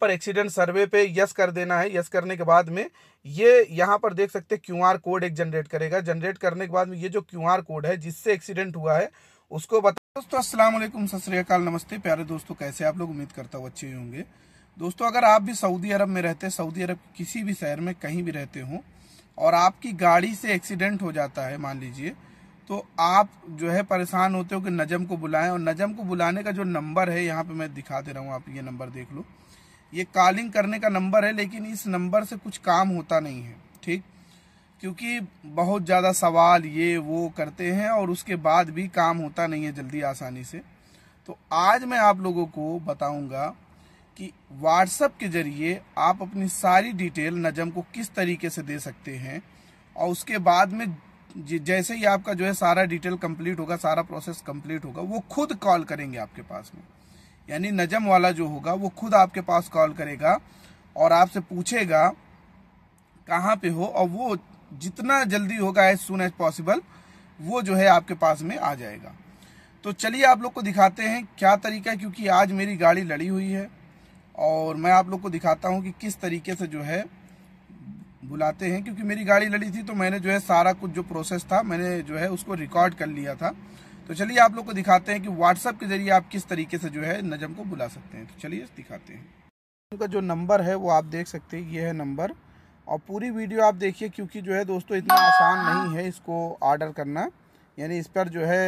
पर एक्सीडेंट सर्वे पे यस कर देना है यस करने के बाद में ये यहाँ पर देख सकते हैं क्यू कोड एक जनरेट करेगा जनरेट करने के बाद में ये जो क्यू कोड है जिससे एक्सीडेंट हुआ है उसको बता दोस्तों असला वालेकुम नमस्ते प्यारे दोस्तों कैसे आप लोग उम्मीद करता हूँ अच्छे होंगे दोस्तों अगर आप भी सऊदी अरब में रहते सऊदी अरब किसी भी शहर में कहीं भी रहते हो और आपकी गाड़ी से एक्सीडेंट हो जाता है मान लीजिए तो आप जो है परेशान होते हो कि नजम को बुलाएं और नजम को बुलाने का जो नंबर है यहाँ पे मैं दिखा दे रहा हूँ आप ये नंबर देख लो ये कॉलिंग करने का नंबर है लेकिन इस नंबर से कुछ काम होता नहीं है ठीक क्योंकि बहुत ज़्यादा सवाल ये वो करते हैं और उसके बाद भी काम होता नहीं है जल्दी आसानी से तो आज मैं आप लोगों को बताऊंगा कि व्हाट्सएप के जरिए आप अपनी सारी डिटेल नजम को किस तरीके से दे सकते हैं और उसके बाद में जैसे ही आपका जो है सारा डिटेल कंप्लीट होगा सारा प्रोसेस कंप्लीट होगा वो खुद कॉल करेंगे आपके पास में यानी नजम वाला जो होगा वो खुद आपके पास कॉल करेगा और आपसे पूछेगा कहाँ पे हो और वो जितना जल्दी होगा एज सुन एज पॉसिबल वो जो है आपके पास में आ जाएगा तो चलिए आप लोग को दिखाते हैं क्या तरीका है क्योंकि आज मेरी गाड़ी लड़ी हुई है और मैं आप लोग को दिखाता हूँ कि किस तरीके से जो है बुलाते हैं क्योंकि मेरी गाड़ी लड़ी थी तो मैंने जो है सारा कुछ जो प्रोसेस था मैंने जो है उसको रिकॉर्ड कर लिया था तो चलिए आप लोग को दिखाते हैं कि व्हाट्सअप के जरिए आप किस तरीके से जो है नजम को बुला सकते हैं तो चलिए दिखाते हैं उनका जो नंबर है वो आप देख सकते हैं ये है नंबर और पूरी वीडियो आप देखिए क्योंकि जो है दोस्तों इतना आसान नहीं है इसको ऑर्डर करना यानी इस पर जो है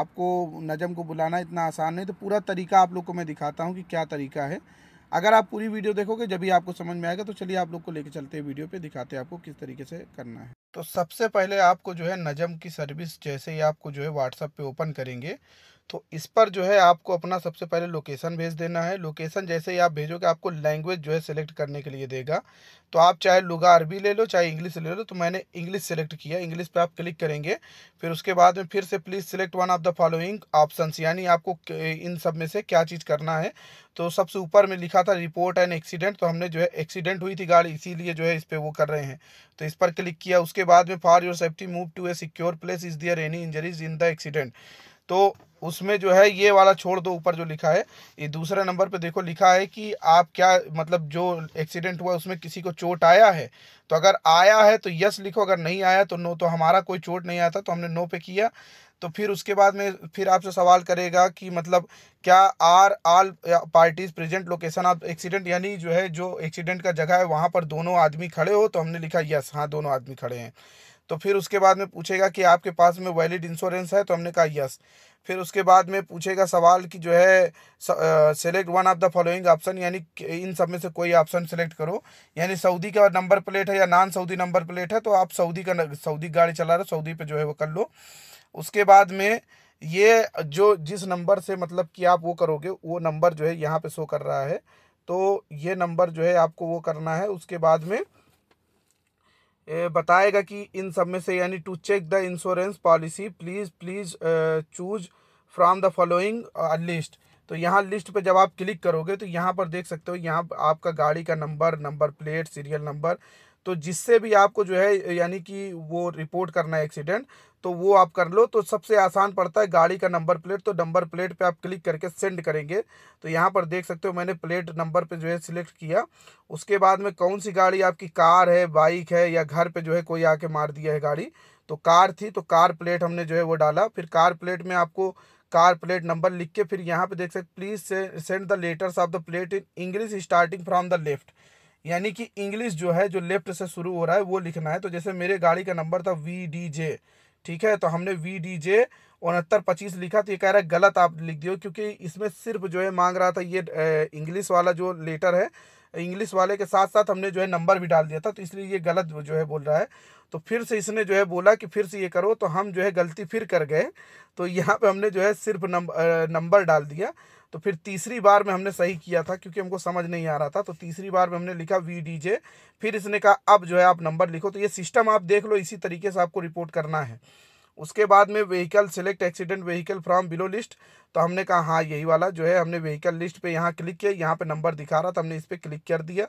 आपको नजम को बुलाना इतना आसान नहीं तो पूरा तरीका आप लोग को मैं दिखाता हूँ कि क्या तरीका है अगर आप पूरी वीडियो देखोगे जब भी आपको समझ में आएगा तो चलिए आप लोग को लेकर चलते हैं वीडियो पे दिखाते हैं आपको किस तरीके से करना है तो सबसे पहले आपको जो है नज़म की सर्विस जैसे ही आपको जो है व्हाट्सअप पे ओपन करेंगे तो इस पर जो है आपको अपना सबसे पहले लोकेशन भेज देना है लोकेशन जैसे ही आप भेजोगे आपको लैंग्वेज जो है सिलेक्ट करने के लिए देगा तो आप चाहे लुगा अरबी ले लो चाहे इंग्लिश ले लो तो मैंने इंग्लिश सेलेक्ट किया इंग्लिश पे आप क्लिक करेंगे फिर उसके बाद में फिर से please select one of the following option यानी आपको इन सब में से क्या चीज़ करना है तो सबसे ऊपर में लिखा था रिपोर्ट एंड एक्सीडेंट तो हमने जो है एक्सीडेंट हुई थी गाड़ी इसीलिए जो है इस पर वो कर रहे हैं तो इस पर क्लिक किया उसके बाद में for your safety move to a secure place is there any injuries in the accident तो उसमें जो है ये वाला छोड़ दो ऊपर जो लिखा है ये दूसरे नंबर पे देखो लिखा है कि आप क्या मतलब जो एक्सीडेंट हुआ उसमें किसी को चोट आया है तो अगर आया है तो यस लिखो अगर नहीं आया तो नो तो हमारा कोई चोट नहीं आता तो हमने नो पे किया तो फिर उसके बाद में फिर आपसे सवाल करेगा कि मतलब क्या are all parties present location of accident यानी जो है जो एक्सीडेंट का जगह है वहाँ पर दोनों आदमी खड़े हो तो हमने लिखा यस हाँ दोनों आदमी खड़े हैं तो फिर उसके बाद में पूछेगा कि आपके पास में वैलिड इंश्योरेंस है तो हमने कहा यस फिर उसके बाद में पूछेगा सवाल कि जो है select one of the following option यानी इन सब में से कोई ऑप्शन सेलेक्ट करो यानी सऊदी का नंबर प्लेट है या नॉन सऊदी नंबर प्लेट है तो आप सऊदी का सऊदी गाड़ी चला रहे सऊदी पर जो है वो कर लो उसके बाद में ये जो जिस नंबर से मतलब कि आप वो करोगे वो नंबर जो है यहाँ पे शो कर रहा है तो ये नंबर जो है आपको वो करना है उसके बाद में बताएगा कि इन सब में से यानी to check the insurance policy please please choose from the following list तो यहाँ लिस्ट पे जब आप क्लिक करोगे तो यहाँ पर देख सकते हो यहाँ आपका गाड़ी का number number plate serial number तो जिससे भी आपको जो है यानी कि वो रिपोर्ट करना है एक्सीडेंट तो वो आप कर लो तो सबसे आसान पड़ता है गाड़ी का नंबर प्लेट तो नंबर प्लेट पे आप क्लिक करके सेंड करेंगे तो यहाँ पर देख सकते हो मैंने प्लेट नंबर पे जो है सिलेक्ट किया उसके बाद में कौन सी गाड़ी आपकी कार है बाइक है या घर पे जो है कोई आके मार दिया है गाड़ी तो कार थी तो कार प्लेट हमने जो है वो डाला फिर कार प्लेट में आपको कार प्लेट नंबर लिख के फिर यहाँ पर देख सकते please send the letters of the plate in English starting from the left यानी कि इंग्लिश जो है जो लेफ्ट से शुरू हो रहा है वो लिखना है तो जैसे मेरे गाड़ी का नंबर था वी डी जे ठीक है तो हमने वी डी जे उनहत्तर पच्चीस लिखा तो ये कह रहा है गलत आप लिख दियो क्योंकि इसमें सिर्फ जो है मांग रहा था ये इंग्लिश वाला जो लेटर है इंग्लिश वाले के साथ साथ हमने जो है नंबर भी डाल दिया था तो इसलिए ये गलत जो है बोल रहा है तो फिर से इसने जो है बोला कि फिर से ये करो तो हम जो है गलती फिर कर गए तो यहाँ पे हमने जो है सिर्फ नंबर नंबर डाल दिया तो फिर तीसरी बार में हमने सही किया था क्योंकि हमको समझ नहीं आ रहा था तो तीसरी बार में हमने लिखा वी डी जे फिर इसने कहा अब जो है आप नंबर लिखो तो ये सिस्टम आप देख लो इसी तरीके से आपको रिपोर्ट करना है उसके बाद में vehicle select accident vehicle from below list तो हमने कहा हाँ यही वाला जो है हमने व्हीकल लिस्ट पे यहाँ क्लिक किया यहाँ पे नंबर दिखा रहा था हमने इस पर क्लिक कर दिया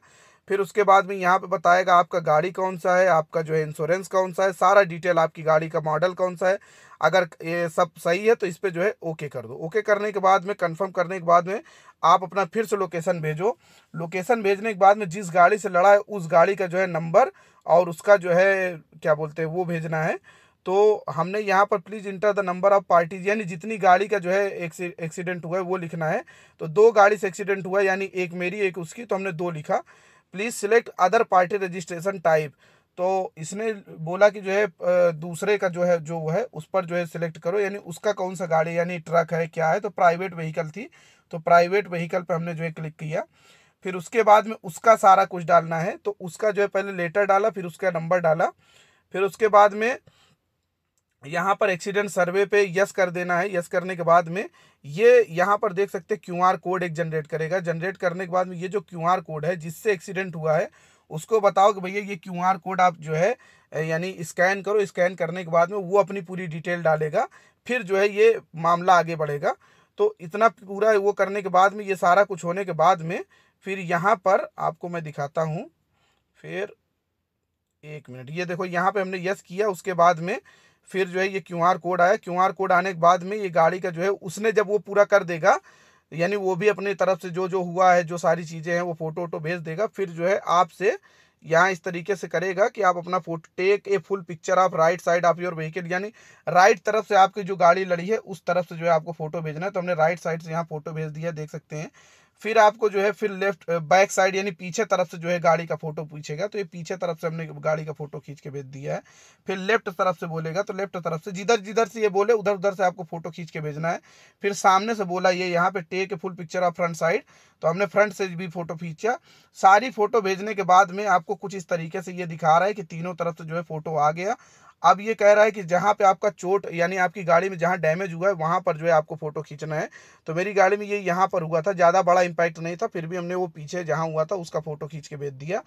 फिर उसके बाद में यहाँ पे बताएगा आपका गाड़ी कौन सा है आपका जो है इंश्योरेंस कौन सा है सारा डिटेल आपकी गाड़ी का मॉडल कौन सा है अगर ये सब सही है तो इस पर जो है ओके कर दो ओके करने के बाद में कंफर्म करने के बाद में आप अपना फिर से लोकेशन भेजो लोकेशन भेजने के बाद में जिस गाड़ी से लड़ा है उस गाड़ी का जो है नंबर और उसका जो है क्या बोलते हैं वो भेजना है तो हमने यहाँ पर please enter the number of parties यानी जितनी गाड़ी का जो है एक्सीडेंट हुआ है वो लिखना है तो दो गाड़ी से एक्सीडेंट हुआ है यानी एक मेरी एक उसकी तो हमने दो लिखा please select other party registration type तो इसने बोला कि जो है दूसरे का जो है जो है उस पर जो है सिलेक्ट करो यानी उसका कौन सा गाड़ी यानी ट्रक है क्या है तो प्राइवेट व्हीकल थी तो प्राइवेट व्हीकल पर हमने जो है क्लिक किया फिर उसके बाद में उसका सारा कुछ डालना है तो उसका जो है पहले लेटर डाला फिर उसका नंबर डाला फिर उसके बाद में यहाँ पर एक्सीडेंट सर्वे पे यस कर देना है यस करने के बाद में ये यहाँ पर देख सकते हैं क्यूआर कोड एक जनरेट करेगा जनरेट करने के बाद में ये जो क्यूआर कोड है जिससे एक्सीडेंट हुआ है उसको बताओ कि भैया ये क्यूआर कोड आप जो है यानी स्कैन करो स्कैन करने के बाद में वो अपनी पूरी डिटेल डालेगा फिर जो है ये मामला आगे बढ़ेगा तो इतना पूरा वो करने के बाद में ये सारा कुछ होने के बाद में फिर यहाँ पर आपको मैं दिखाता हूँ फिर एक मिनट ये देखो यहाँ पर हमने यस किया उसके बाद में फिर जो है ये क्यू आर कोड आया क्यू आर कोड आने के बाद में ये गाड़ी का जो है उसने जब वो पूरा कर देगा यानी वो भी अपनी तरफ से जो जो हुआ है जो सारी चीज़ें हैं वो फ़ोटो वोटो भेज देगा फिर जो है आपसे यहाँ इस तरीके से करेगा कि आप अपना photo take a full picture of right side of your vehicle यानी राइट तरफ से आपकी जो गाड़ी लड़ी है उस तरफ से जो है आपको फोटो भेजना है तो हमने राइट साइड से यहाँ फोटो भेज दिया देख सकते हैं फिर आपको जो है फिर लेफ्ट बैक साइड यानी पीछे तरफ से जो है गाड़ी का फोटो पूछेगा तो ये पीछे तरफ से हमने गाड़ी का फोटो खींच के भेज दिया है फिर लेफ्ट तरफ से बोलेगा तो लेफ्ट तरफ से जिधर जिधर से ये बोले उधर उधर से आपको फोटो खींच के भेजना है फिर सामने से बोला ये यहाँ पे take full picture of front side तो हमने फ्रंट से भी फोटो खींचा सारी फोटो भेजने के बाद में आपको कुछ इस तरीके से ये दिखा रहा है कि तीनों तरफ से जो है फोटो आ गया अब ये कह रहा है कि जहाँ पे आपका चोट यानी आपकी गाड़ी में जहाँ डैमेज हुआ है वहाँ पर जो है आपको फोटो खींचना है तो मेरी गाड़ी में ये यहाँ पर हुआ था ज़्यादा बड़ा इम्पैक्ट नहीं था फिर भी हमने वो पीछे जहाँ हुआ था उसका फोटो खींच के भेज दिया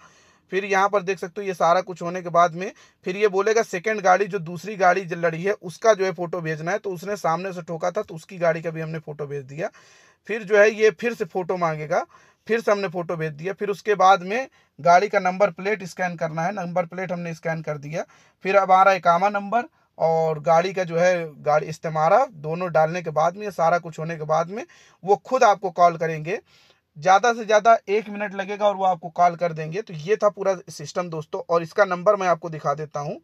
फिर यहाँ पर देख सकते हो ये सारा कुछ होने के बाद में फिर ये बोलेगा सेकेंड गाड़ी जो दूसरी गाड़ी जो लड़ी है उसका जो है फ़ोटो भेजना है तो उसने सामने से ठोका था तो उसकी गाड़ी का भी हमने फ़ोटो भेज दिया फिर जो है ये फिर से फ़ोटो मांगेगा फिर से हमने फ़ोटो भेज दिया फिर उसके बाद में गाड़ी का नंबर प्लेट स्कैन करना है नंबर प्लेट हमने स्कैन कर दिया फिर अब आ रहा है कामा नंबर और गाड़ी का जो है गाड़ी इस्तेमारा दोनों डालने के बाद में सारा कुछ होने के बाद में वो खुद आपको कॉल करेंगे ज़्यादा से ज़्यादा एक मिनट लगेगा और वो आपको कॉल कर देंगे तो ये था पूरा सिस्टम दोस्तों और इसका नंबर मैं आपको दिखा देता हूँ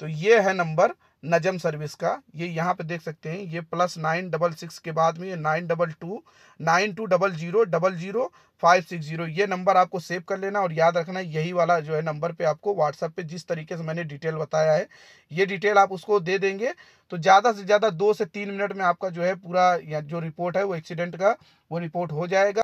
तो ये है नंबर नजम सर्विस का ये यहाँ पे देख सकते हैं ये प्लस नाइन डबल सिक्स के बाद में ये nine double two nine two double zero double zero five six zero ये नंबर आपको सेव कर लेना और याद रखना यही वाला जो है नंबर पे आपको व्हाट्सअप पे जिस तरीके से मैंने डिटेल बताया है ये डिटेल आप उसको दे देंगे तो ज़्यादा से ज़्यादा दो से तीन मिनट में आपका जो है पूरा जो रिपोर्ट है वो एक्सीडेंट का वो रिपोर्ट हो जाएगा